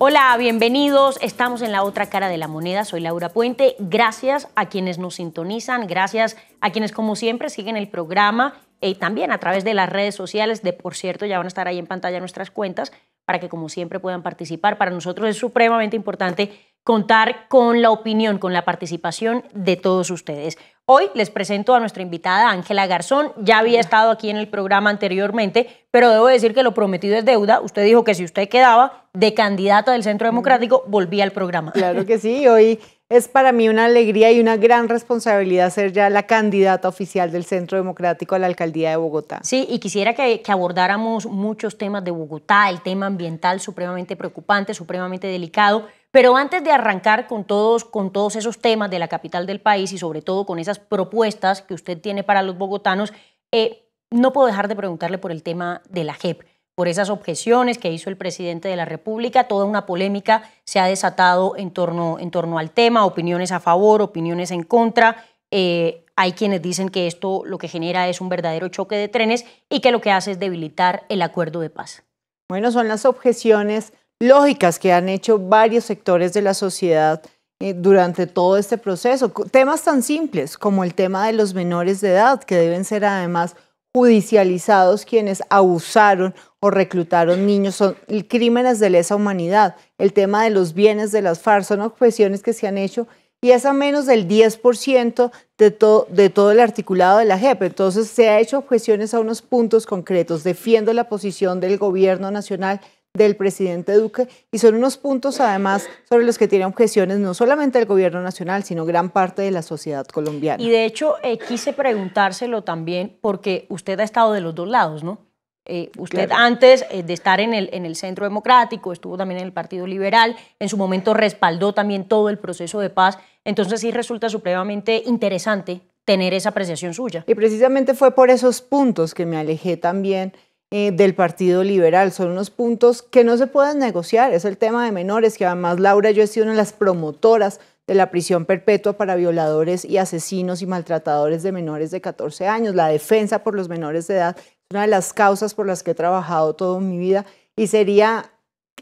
Hola, bienvenidos. Estamos en la otra cara de la moneda. Soy Laura Puente. Gracias a quienes nos sintonizan, gracias a quienes como siempre siguen el programa eh, y también a través de las redes sociales. De por cierto, ya van a estar ahí en pantalla nuestras cuentas para que como siempre puedan participar. Para nosotros es supremamente importante contar con la opinión, con la participación de todos ustedes. Hoy les presento a nuestra invitada Ángela Garzón. Ya había estado aquí en el programa anteriormente, pero debo decir que lo prometido es deuda. Usted dijo que si usted quedaba de candidata del Centro Democrático, volvía al programa. Claro que sí, hoy es para mí una alegría y una gran responsabilidad ser ya la candidata oficial del Centro Democrático a la Alcaldía de Bogotá. Sí, y quisiera que, que abordáramos muchos temas de Bogotá, el tema ambiental supremamente preocupante, supremamente delicado pero antes de arrancar con todos, con todos esos temas de la capital del país y sobre todo con esas propuestas que usted tiene para los bogotanos, eh, no puedo dejar de preguntarle por el tema de la JEP, por esas objeciones que hizo el presidente de la República. Toda una polémica se ha desatado en torno, en torno al tema, opiniones a favor, opiniones en contra. Eh, hay quienes dicen que esto lo que genera es un verdadero choque de trenes y que lo que hace es debilitar el acuerdo de paz. Bueno, son las objeciones lógicas que han hecho varios sectores de la sociedad eh, durante todo este proceso. Temas tan simples como el tema de los menores de edad, que deben ser además judicializados quienes abusaron o reclutaron niños, son crímenes de lesa humanidad. El tema de los bienes de las FARC son objeciones que se han hecho y es a menos del 10% de, de todo el articulado de la JEP. Entonces se ha hecho objeciones a unos puntos concretos. Defiendo la posición del gobierno nacional del presidente Duque y son unos puntos además sobre los que tiene objeciones no solamente el gobierno nacional, sino gran parte de la sociedad colombiana. Y de hecho eh, quise preguntárselo también porque usted ha estado de los dos lados, ¿no? Eh, usted antes eh, de estar en el, en el Centro Democrático, estuvo también en el Partido Liberal, en su momento respaldó también todo el proceso de paz, entonces sí resulta supremamente interesante tener esa apreciación suya. Y precisamente fue por esos puntos que me alejé también eh, del Partido Liberal. Son unos puntos que no se pueden negociar. Es el tema de menores, que además Laura yo he sido una de las promotoras de la prisión perpetua para violadores y asesinos y maltratadores de menores de 14 años. La defensa por los menores de edad es una de las causas por las que he trabajado toda mi vida y sería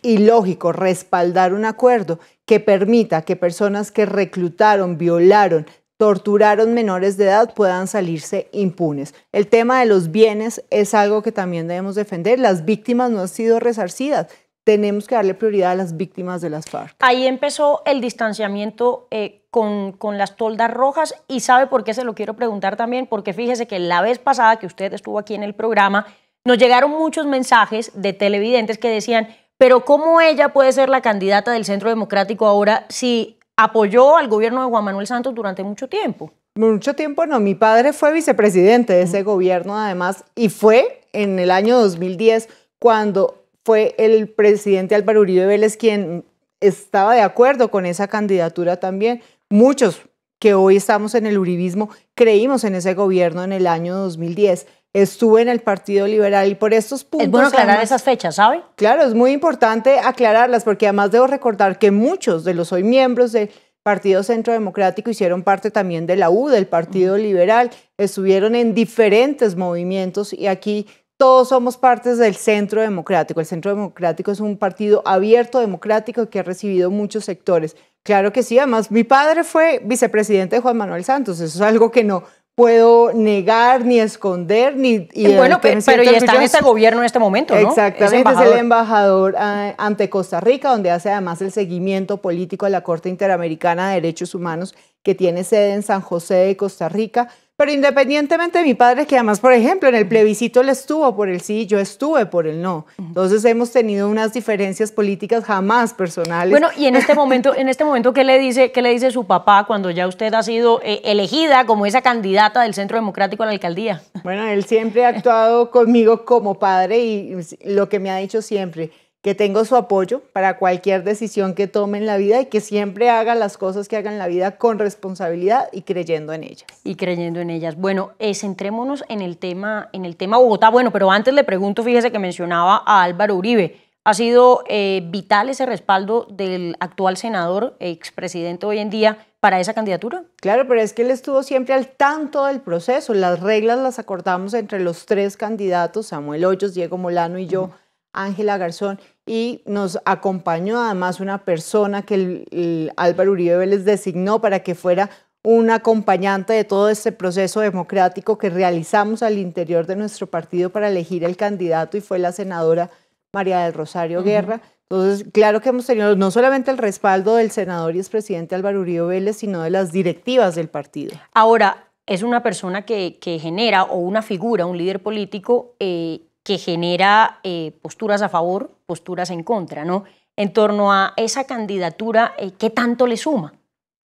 ilógico respaldar un acuerdo que permita que personas que reclutaron, violaron, torturaron menores de edad puedan salirse impunes. El tema de los bienes es algo que también debemos defender. Las víctimas no han sido resarcidas. Tenemos que darle prioridad a las víctimas de las FARC. Ahí empezó el distanciamiento eh, con, con, las toldas rojas y sabe por qué se lo quiero preguntar también, porque fíjese que la vez pasada que usted estuvo aquí en el programa, nos llegaron muchos mensajes de televidentes que decían, pero ¿cómo ella puede ser la candidata del Centro Democrático ahora si apoyó al gobierno de Juan Manuel Santos durante mucho tiempo. Mucho tiempo no, mi padre fue vicepresidente de ese gobierno además y fue en el año 2010 cuando fue el presidente Álvaro Uribe Vélez quien estaba de acuerdo con esa candidatura también. Muchos que hoy estamos en el Uribismo creímos en ese gobierno en el año 2010 estuve en el Partido Liberal y por estos puntos... Es bueno aclarar esas fechas, ¿sabe? Claro, es muy importante aclararlas porque además debo recordar que muchos de los hoy miembros del Partido Centro Democrático hicieron parte también de la U, del Partido Liberal, estuvieron en diferentes movimientos y aquí todos somos partes del Centro Democrático. El Centro Democrático es un partido abierto, democrático, que ha recibido muchos sectores. Claro que sí, además mi padre fue vicepresidente de Juan Manuel Santos, eso es algo que no puedo negar ni esconder ni y eh, bueno pero, ya está en este gobierno en este momento ¿no? exactamente es, el embajador ah, ante Costa Rica donde hace además el seguimiento político a la Corte Interamericana de Derechos Humanos que tiene sede en San José de Costa Rica pero independientemente de mi padre, que además, por ejemplo, en el plebiscito él estuvo por el sí, yo estuve por el no. Entonces hemos tenido unas diferencias políticas jamás personales. Bueno, y en este momento, en este momento ¿qué, le dice, qué le dice su papá cuando ya usted ha sido eh, elegida como esa candidata del Centro Democrático a la alcaldía? Bueno, él siempre ha actuado conmigo como padre y lo que me ha dicho siempre que tengo su apoyo para cualquier decisión que tome en la vida y que siempre haga las cosas que haga en la vida con responsabilidad y creyendo en ellas. Y creyendo en ellas. Bueno, eh, centrémonos en el, tema, en el tema Bogotá. Bueno, pero antes le pregunto, fíjese que mencionaba a Álvaro Uribe. Ha sido eh, vital ese respaldo del actual senador, expresidente hoy en día, para esa candidatura. Claro, pero es que él estuvo siempre al tanto del proceso. Las reglas las acordamos entre los tres candidatos, Samuel Hoyos, Diego Molano y yo, Ángela Garzón y nos acompañó además una persona que el, Álvaro Uribe Vélez designó para que fuera un acompañante de todo este proceso democrático que realizamos al interior de nuestro partido para elegir el candidato y fue la senadora María del Rosario Guerra. Entonces, claro que hemos tenido no solamente el respaldo del senador y expresidente Álvaro Uribe Vélez, sino de las directivas del partido. Ahora, es una persona que, genera, o una figura, un líder político, eh, que genera eh, posturas a favor posturas en contra, ¿no? En torno a esa candidatura, eh, ¿qué tanto le suma?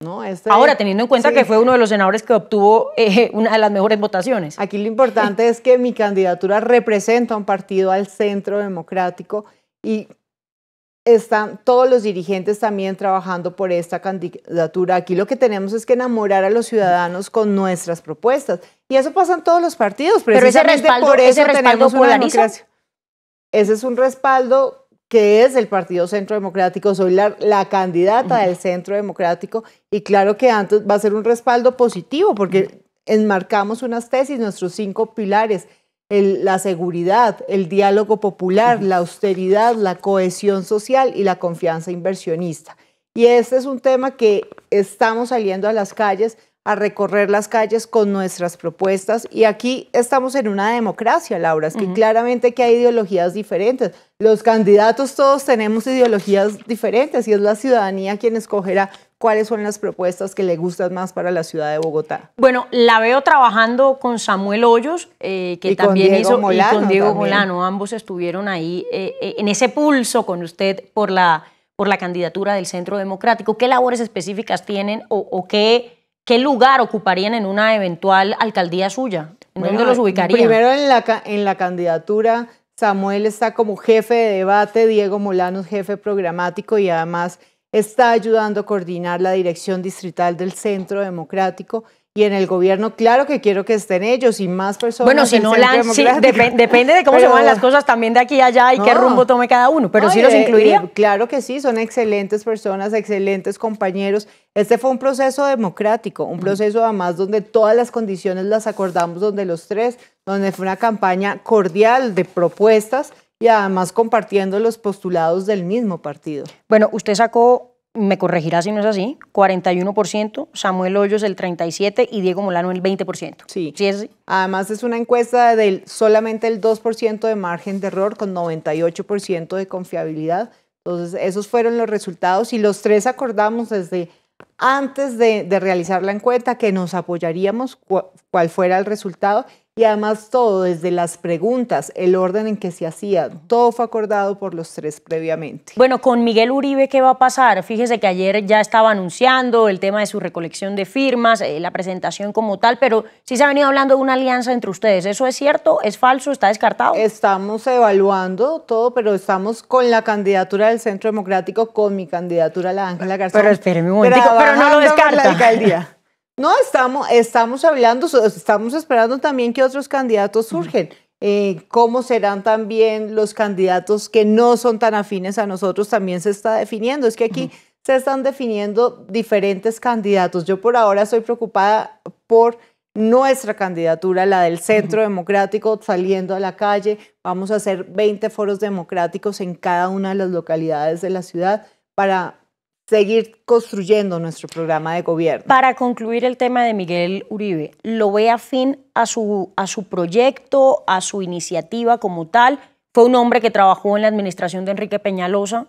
No, este, Ahora, teniendo en cuenta que fue uno de los senadores que obtuvo eh, una de las mejores votaciones. Aquí lo importante es que mi candidatura representa un partido al centro democrático y están todos los dirigentes también trabajando por esta candidatura. Aquí lo que tenemos es que enamorar a los ciudadanos con nuestras propuestas. Y eso pasa en todos los partidos, Pero ese respaldo, por eso tenemos una ese es un respaldo que es el Partido Centro Democrático, soy la, candidata del Centro Democrático y claro que antes va a ser un respaldo positivo porque enmarcamos unas tesis, nuestros cinco pilares, la seguridad, el diálogo popular, la austeridad, la cohesión social y la confianza inversionista. Y este es un tema que estamos saliendo a las calles a recorrer las calles con nuestras propuestas. Y aquí estamos en una democracia, Laura, es que claramente que hay ideologías diferentes. Los candidatos todos tenemos ideologías diferentes y es la ciudadanía quien escogerá cuáles son las propuestas que le gustan más para la ciudad de Bogotá. Bueno, la veo trabajando con Samuel Hoyos, eh, que también hizo, con Diego Molano, ambos estuvieron ahí eh, eh, en ese pulso con usted por la, por la candidatura del Centro Democrático. ¿Qué labores específicas tienen o qué ¿qué lugar ocuparían en una eventual alcaldía suya? dónde los ubicarían? Primero en la, en la candidatura, Samuel está como jefe de debate, Diego Molano es jefe programático y además está ayudando a coordinar la dirección distrital del Centro Democrático y en el gobierno, claro que quiero que estén ellos y más personas. Bueno, si no, depende de cómo se van las cosas también de aquí a allá y qué rumbo tome cada uno, pero sí los eh, eh, incluiría. claro que sí, son excelentes personas, excelentes compañeros. Este fue un proceso democrático, un proceso además donde todas las condiciones las acordamos, donde los tres, donde fue una campaña cordial de propuestas y además compartiendo los postulados del mismo partido. Bueno, usted sacó me corregirá si no es así, 41%, Samuel Hoyos el 37% y Diego Molano el 20%. Sí. ¿Sí Además es una encuesta del solamente el 2% de margen de error con 98% de confiabilidad. Entonces, esos fueron los resultados y los tres acordamos desde antes de, de realizar la encuesta que nos apoyaríamos cual fuera el resultado y además todo, desde las preguntas, el orden en que se hacía todo fue acordado por los tres previamente. Bueno, con Miguel Uribe, ¿qué va a pasar? Fíjese que ayer ya estaba anunciando el tema de su recolección de firmas, eh, la presentación como tal, pero sí se ha venido hablando de una alianza entre ustedes. ¿Eso es cierto? ¿Es falso? ¿Está descartado? Estamos evaluando todo, pero estamos con la candidatura del Centro Democrático, con mi candidatura, la Ángela García. Pero espéreme un momento, pero, no lo descarta. No, estamos, estamos hablando, estamos esperando también que otros candidatos surgen. Eh, cómo serán también los candidatos que no son tan afines a nosotros también se está definiendo. Es que aquí se están definiendo diferentes candidatos. Yo por ahora estoy preocupada por nuestra candidatura, la del Centro Democrático, saliendo a la calle. Vamos a hacer 20 foros democráticos en cada una de las localidades de la ciudad para seguir construyendo nuestro programa de gobierno. Para concluir el tema de Miguel Uribe, ¿lo ve afín a su, a su proyecto, a su iniciativa como tal? ¿Fue un hombre que trabajó en la administración de Enrique Peñalosa?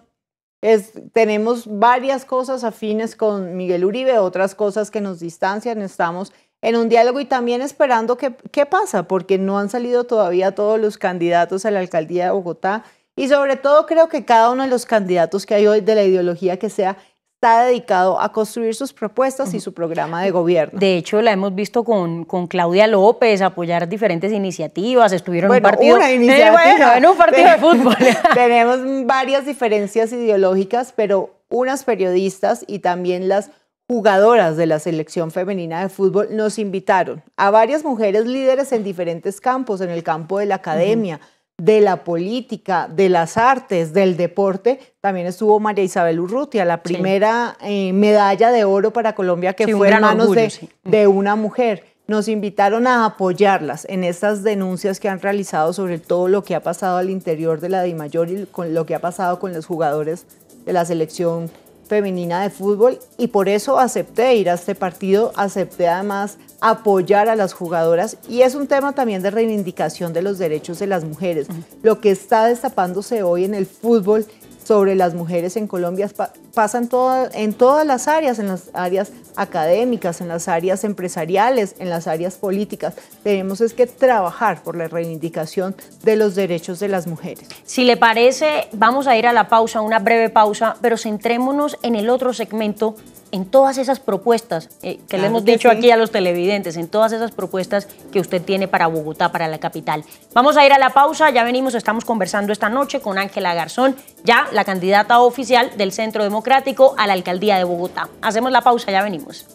Es, tenemos varias cosas afines con Miguel Uribe, otras cosas que nos distancian, estamos en un diálogo y también esperando qué pasa, porque no han salido todavía todos los candidatos a la alcaldía de Bogotá y sobre todo creo que cada uno de los candidatos que hay hoy de la ideología que sea está dedicado a construir sus propuestas y su programa de gobierno. De hecho, la hemos visto con, Claudia López apoyar diferentes iniciativas, estuvieron en un eh, partido, de fútbol. Tenemos varias diferencias ideológicas, pero unas periodistas y también las jugadoras de la selección femenina de fútbol nos invitaron a varias mujeres líderes en diferentes campos, en el campo de la academia de la política, de las artes, del deporte, también estuvo María Isabel Urrutia, la primera eh, medalla de oro para Colombia que fuera fue en manos de, de una mujer nos invitaron a apoyarlas en estas denuncias que han realizado sobre todo lo que ha pasado al interior de la DIMAYOR y con lo que ha pasado con los jugadores de la selección femenina de fútbol y por eso acepté ir a este partido, acepté además apoyar a las jugadoras y es un tema también de reivindicación de los derechos de las mujeres. Lo que está destapándose hoy en el fútbol sobre las mujeres en Colombia pasan en todas las áreas, en las áreas académicas, en las áreas empresariales, en las áreas políticas. Tenemos es que trabajar por la reivindicación de los derechos de las mujeres. Si le parece, vamos a ir a la pausa, una breve pausa, pero centrémonos en el otro segmento en todas esas propuestas eh, que le hemos dicho aquí a los televidentes, en todas esas propuestas que usted tiene para Bogotá, para la capital. Vamos a ir a la pausa, ya venimos, estamos conversando esta noche con Ángela Garzón, ya la candidata oficial del Centro Democrático a la Alcaldía de Bogotá. Hacemos la pausa, ya venimos.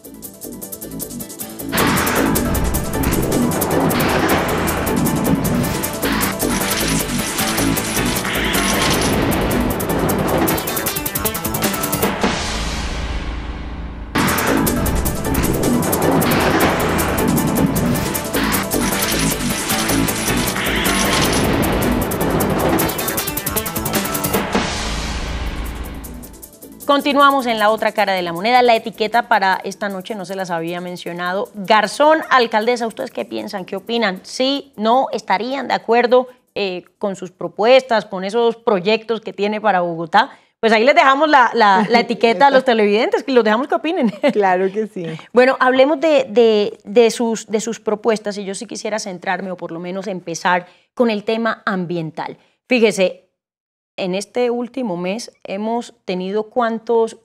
Continuamos en la otra cara de la moneda. La etiqueta para esta noche no se las había mencionado. Garzón, alcaldesa, ¿ustedes qué piensan? ¿Qué opinan? ¿Sí? ¿No? ¿Estarían de acuerdo eh, con sus propuestas, con esos proyectos que tiene para Bogotá? Pues ahí les dejamos la, etiqueta a los televidentes, que los dejamos que opinen. Claro que sí. Bueno, hablemos de, de, sus, de sus propuestas y yo sí quisiera centrarme o por lo menos empezar con el tema ambiental. Fíjese, en este último mes hemos tenido cuántos,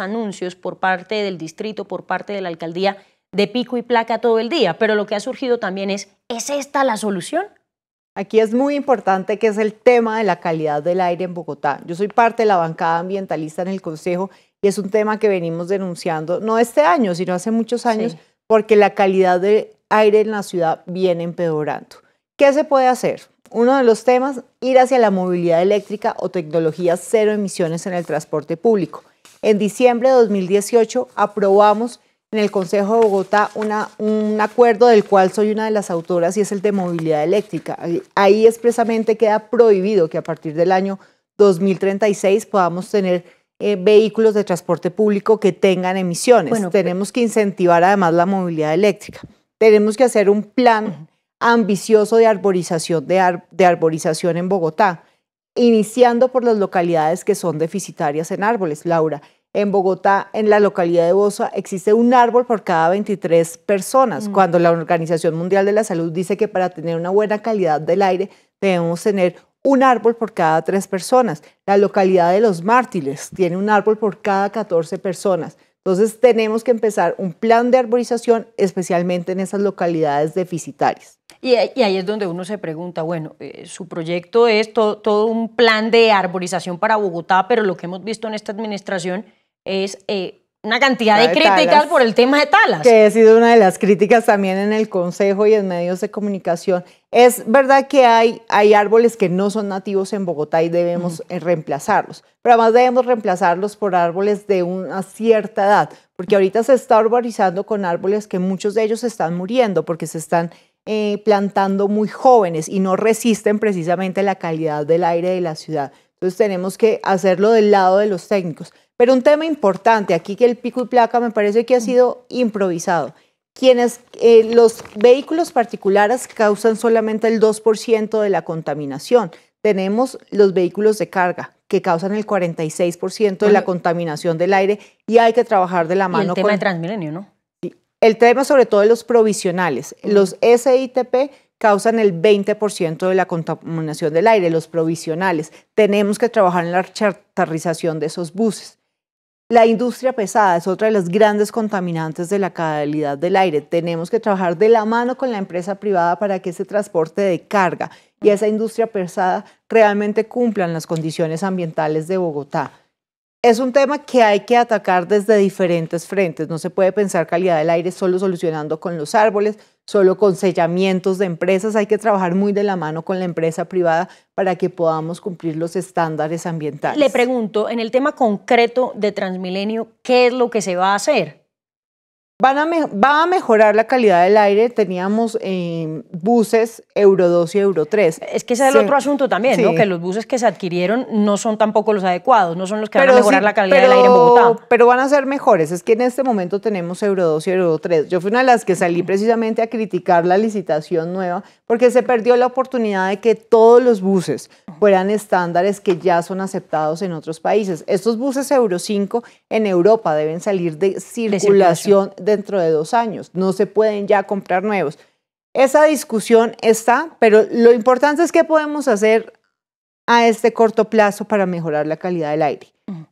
anuncios por parte del distrito, por parte de la alcaldía, de pico y placa todo el día, pero lo que ha surgido también es, ¿es esta la solución? Aquí es muy importante que es el tema de la calidad del aire en Bogotá. Yo soy parte de la bancada ambientalista en el Consejo y es un tema que venimos denunciando, no este año, sino hace muchos años, porque la calidad del aire en la ciudad viene empeorando. ¿Qué se puede hacer? Uno de los temas, ir hacia la movilidad eléctrica o tecnologías cero emisiones en el transporte público. En diciembre de 2018 aprobamos en el Consejo de Bogotá un acuerdo del cual soy una de las autoras y es el de movilidad eléctrica. Ahí expresamente queda prohibido que a partir del año 2036 podamos tener eh, vehículos de transporte público que tengan emisiones. Pues Tenemos que incentivar además la movilidad eléctrica. Tenemos que hacer un plan ambicioso de arborización, en Bogotá, iniciando por las localidades que son deficitarias en árboles. Laura, en Bogotá, en la localidad de Bosa, existe un árbol por cada 23 personas, mm. cuando la Organización Mundial de la Salud dice que para tener una buena calidad del aire debemos tener un árbol por cada tres personas. La localidad de Los Mártires tiene un árbol por cada 14 personas. Entonces tenemos que empezar un plan de arborización, especialmente en esas localidades deficitarias. Y, ahí es donde uno se pregunta, bueno, eh, su proyecto es todo un plan de arborización para Bogotá, pero lo que hemos visto en esta administración es eh, una cantidad de, críticas por el tema de talas. Que ha sido una de las críticas también en el Consejo y en medios de comunicación. Es verdad que hay, hay árboles que no son nativos en Bogotá y debemos eh, reemplazarlos, pero además debemos reemplazarlos por árboles de una cierta edad, porque ahorita se está arborizando con árboles que muchos de ellos están muriendo porque se están eh, plantando muy jóvenes y no resisten precisamente la calidad del aire de la ciudad. Entonces tenemos que hacerlo del lado de los técnicos. Pero un tema importante aquí que el pico y placa me parece que ha sido improvisado. Quienes eh, los vehículos particulares causan solamente el 2% de la contaminación. Tenemos los vehículos de carga que causan el 46% de la contaminación del aire y hay que trabajar de la mano y el tema Transmilenio, ¿no? El tema sobre todo de los provisionales. Los SITP causan el 20% de la contaminación del aire, los provisionales. Tenemos que trabajar en la charterización de esos buses. La industria pesada es otra de las grandes contaminantes de la calidad del aire. Tenemos que trabajar de la mano con la empresa privada para que ese transporte de carga y esa industria pesada realmente cumplan las condiciones ambientales de Bogotá es un tema que hay que atacar desde diferentes frentes. No se puede pensar calidad del aire solo solucionando con los árboles, solo con sellamientos de empresas. Hay que trabajar muy de la mano con la empresa privada para que podamos cumplir los estándares ambientales. Le pregunto, en el tema concreto de Transmilenio, ¿qué es lo que se va a hacer? Van a va a mejorar la calidad del aire. Teníamos eh, buses Euro 2 y Euro 3. Es que ese es el otro asunto también, ¿no? Que los buses que se adquirieron no son tampoco los adecuados, no son los que van a mejorar la calidad del aire en Bogotá. Pero van a ser mejores. Es que en este momento tenemos Euro 2 y Euro 3. Yo fui una de las que salí precisamente a criticar la licitación nueva porque se perdió la oportunidad de que todos los buses fueran estándares que ya son aceptados en otros países. Estos buses Euro 5 en Europa deben salir De circulación dentro de dos años, no se pueden ya comprar nuevos. Esa discusión está, pero lo importante es qué podemos hacer a este corto plazo para mejorar la calidad del aire.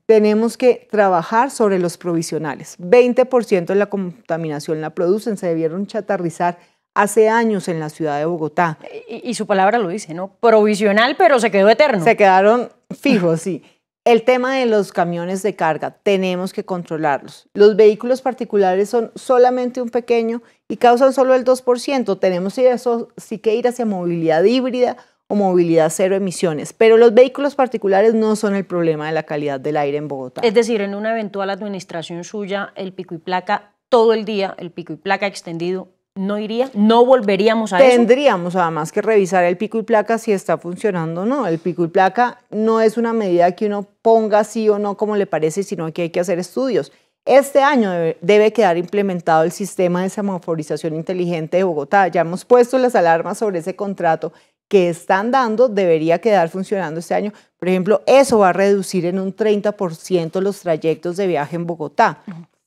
Tenemos que trabajar sobre los provisionales. 20% de la contaminación la producen, se debieron chatarrizar hace años en la ciudad de Bogotá. Y, y, su palabra lo dice, ¿no? Provisional, pero se quedó eterno. Se quedaron fijos, sí. El tema de los camiones de carga, tenemos que controlarlos. Los vehículos particulares son solamente un pequeño y causan solo el 2%. Tenemos que eso, sí que ir hacia movilidad híbrida o movilidad cero emisiones, pero los vehículos particulares no son el problema de la calidad del aire en Bogotá. Es decir, en una eventual administración suya, el pico y placa todo el día, el pico y placa extendido no iría, no volveríamos a Tendríamos además que revisar el pico y placa si está funcionando o no. El pico y placa no es una medida que uno ponga sí o no como le parece, sino que hay que hacer estudios. Este año debe, quedar implementado el sistema de semaforización inteligente de Bogotá. Ya hemos puesto las alarmas sobre ese contrato que están dando, debería quedar funcionando este año. Por ejemplo, eso va a reducir en un 30% los trayectos de viaje en Bogotá.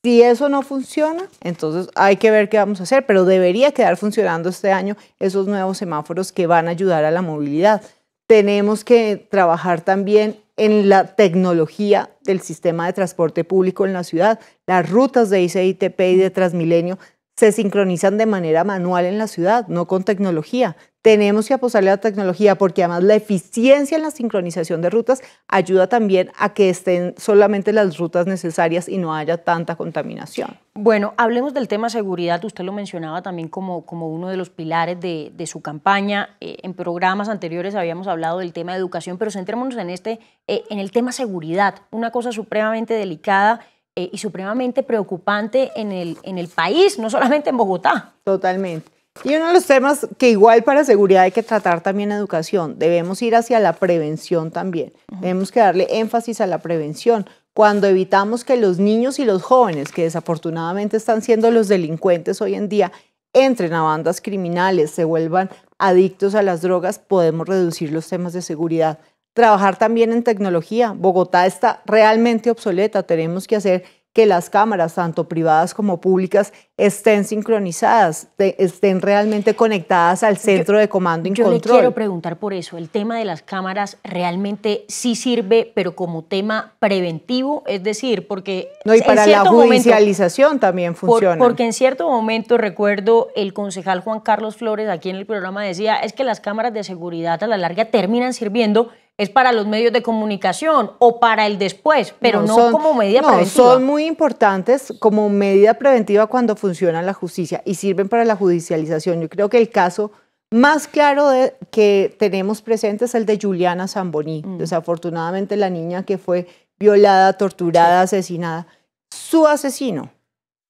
Si eso no funciona, entonces hay que ver qué vamos a hacer, pero debería quedar funcionando este año esos nuevos semáforos que van a ayudar a la movilidad. Tenemos que trabajar también en la tecnología del sistema de transporte público en la ciudad. Las rutas de ICITP y de Transmilenio se sincronizan de manera manual en la ciudad, no con tecnología tenemos que apostarle a la tecnología porque además la eficiencia en la sincronización de rutas ayuda también a que estén solamente las rutas necesarias y no haya tanta contaminación. Bueno, hablemos del tema seguridad. Usted lo mencionaba también como, como uno de los pilares de, su campaña. Eh, en programas anteriores habíamos hablado del tema de educación, pero centrémonos en, este, eh, en el tema seguridad, una cosa supremamente delicada eh, y supremamente preocupante en el, en el país, no solamente en Bogotá. Totalmente. Y uno de los temas que igual para seguridad hay que tratar también educación, debemos ir hacia la prevención también, tenemos que darle énfasis a la prevención. Cuando evitamos que los niños y los jóvenes, que desafortunadamente están siendo los delincuentes hoy en día, entren a bandas criminales, se vuelvan adictos a las drogas, podemos reducir los temas de seguridad. Trabajar también en tecnología. Bogotá está realmente obsoleta, tenemos que hacer que las cámaras, tanto privadas como públicas, estén sincronizadas, estén realmente conectadas al centro de comando y control. Yo quiero preguntar por eso, ¿el tema de las cámaras realmente sí sirve, pero como tema preventivo? Es decir, porque... No, y para la judicialización también funciona. porque en cierto momento, recuerdo, el concejal Juan Carlos Flores aquí en el programa decía, es que las cámaras de seguridad a la larga terminan sirviendo es para los medios de comunicación o para el después, pero no, como medida preventiva. Son muy importantes como medida preventiva cuando funciona la justicia y sirven para la judicialización. Yo creo que el caso más claro que tenemos presente es el de Juliana Zamboní. Mm. Desafortunadamente la niña que fue violada, torturada, asesinada. Su asesino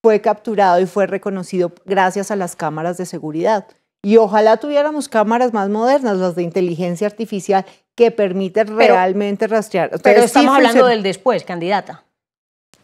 fue capturado y fue reconocido gracias a las cámaras de seguridad. Y ojalá tuviéramos cámaras más modernas, las de inteligencia artificial, que permite realmente rastrear. pero estamos hablando del después, candidata.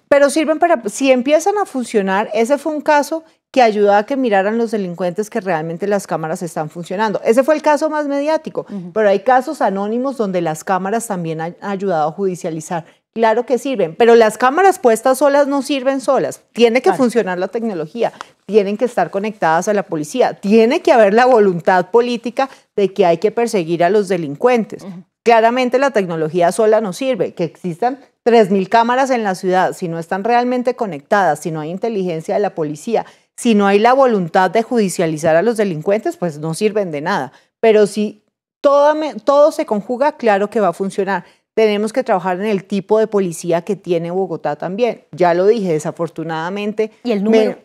Pero sirven para, si empiezan a funcionar, ese fue un caso que ayudó a que miraran los delincuentes que realmente las cámaras están funcionando. Ese fue el caso más mediático, pero hay casos anónimos donde las cámaras también han ayudado a judicializar Claro que sirven, pero las cámaras puestas solas no sirven solas. Tiene que funcionar la tecnología, tienen que estar conectadas a la policía, tiene que haber la voluntad política de que hay que perseguir a los delincuentes. Claramente la tecnología sola no sirve, que existan 3.000 cámaras en la ciudad, si no están realmente conectadas, si no hay inteligencia de la policía, si no hay la voluntad de judicializar a los delincuentes, pues no sirven de nada. Pero si todo se conjuga, claro que va a funcionar. Tenemos que trabajar en el tipo de policía que tiene Bogotá también. Ya lo dije, desafortunadamente. Y el número.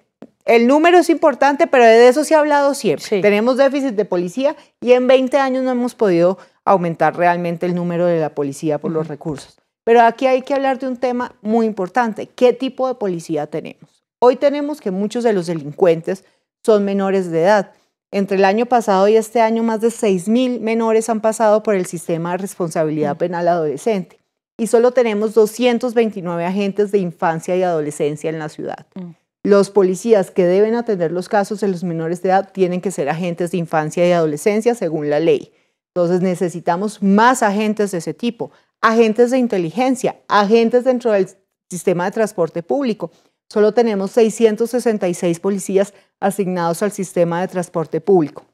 el número es importante, pero de eso se ha hablado siempre. Tenemos déficit de policía y en 20 años no hemos podido aumentar realmente el número de la policía por los recursos. Pero aquí hay que hablar de un tema muy importante. ¿Qué tipo de policía tenemos? Hoy tenemos que muchos de los delincuentes son menores de edad entre el año pasado y este año, más de mil menores han pasado por el sistema de responsabilidad penal adolescente y solo tenemos 229 agentes de infancia y adolescencia en la ciudad. Mm. Los policías que deben atender los casos de los menores de edad tienen que ser agentes de infancia y adolescencia según la ley. Entonces necesitamos más agentes de ese tipo, agentes de inteligencia, agentes dentro del sistema de transporte público, solo tenemos 666 policías asignados al sistema de transporte público.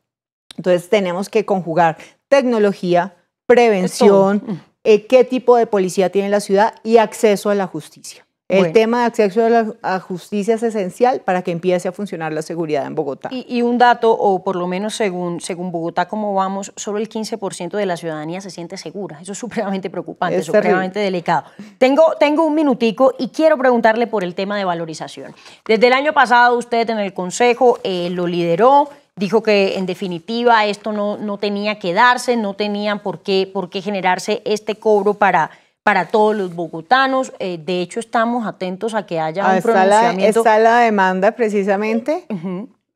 Entonces tenemos que conjugar tecnología, prevención, mm. eh, qué tipo de policía tiene la ciudad y acceso a la justicia. El tema de acceso a, la, justicia es esencial para que empiece a funcionar la seguridad en Bogotá. Y, un dato, o por lo menos según, según Bogotá, como vamos, solo el 15% de la ciudadanía se siente segura. Eso es supremamente preocupante, es supremamente delicado. Tengo, tengo un minutico y quiero preguntarle por el tema de valorización. Desde el año pasado usted en el Consejo eh, lo lideró, dijo que en definitiva esto no, no tenía que darse, no tenían por qué, por qué generarse este cobro para para todos los bogotanos. Eh, de hecho, estamos atentos a que haya un ah, pronunciamiento. está la demanda precisamente.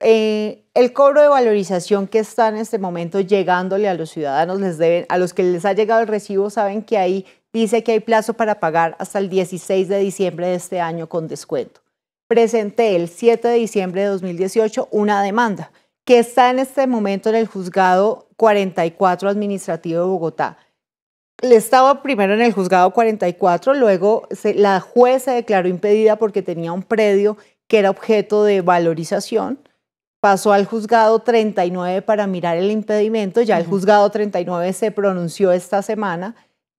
Eh, el cobro de valorización que está en este momento llegándole a los ciudadanos, les deben, a los que les ha llegado el recibo, saben que ahí dice que hay plazo para pagar hasta el 16 de diciembre de este año con descuento. Presenté el 7 de diciembre de 2018 una demanda que está en este momento en el juzgado 44 administrativo de Bogotá le estaba primero en el juzgado 44, luego la juez se declaró impedida porque tenía un predio que era objeto de valorización. Pasó al juzgado 39 para mirar el impedimento. Ya el juzgado 39 se pronunció esta semana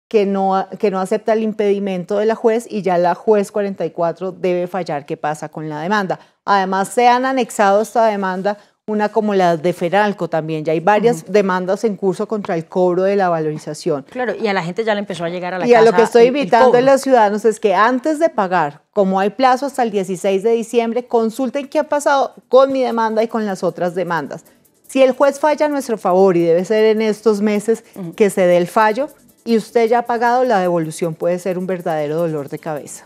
que no, que no acepta el impedimento de la juez y ya la juez 44 debe fallar qué pasa con la demanda. Además, se han anexado esta demanda una como la de Feralco también. Ya hay varias demandas en curso contra el cobro de la valorización. Claro, y a la gente ya le empezó a llegar a la y casa. Y a lo que estoy invitando a los ciudadanos es que antes de pagar, como hay plazo hasta el 16 de diciembre, consulten qué ha pasado con mi demanda y con las otras demandas. Si el juez falla a nuestro favor, y debe ser en estos meses que se dé el fallo, y usted ya ha pagado, la devolución puede ser un verdadero dolor de cabeza.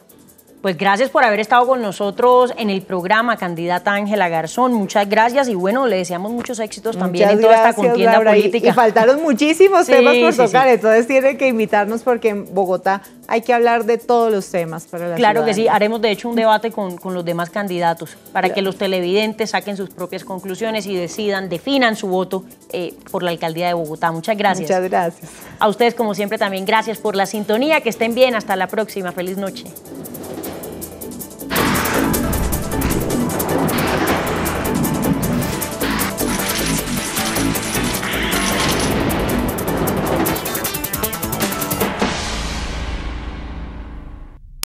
Pues gracias por haber estado con nosotros en el programa, candidata Ángela Garzón. Muchas gracias y bueno, le deseamos muchos éxitos también en toda esta contienda política. Y, faltaron muchísimos temas por tocar, entonces tiene que invitarnos porque en Bogotá hay que hablar de todos los temas para Claro que sí, haremos de hecho un debate con, los demás candidatos para que los televidentes saquen sus propias conclusiones y decidan, definan su voto eh, por la alcaldía de Bogotá. Muchas gracias. Muchas gracias. A ustedes, como siempre, también gracias por la sintonía. Que estén bien. Hasta la próxima. Feliz noche.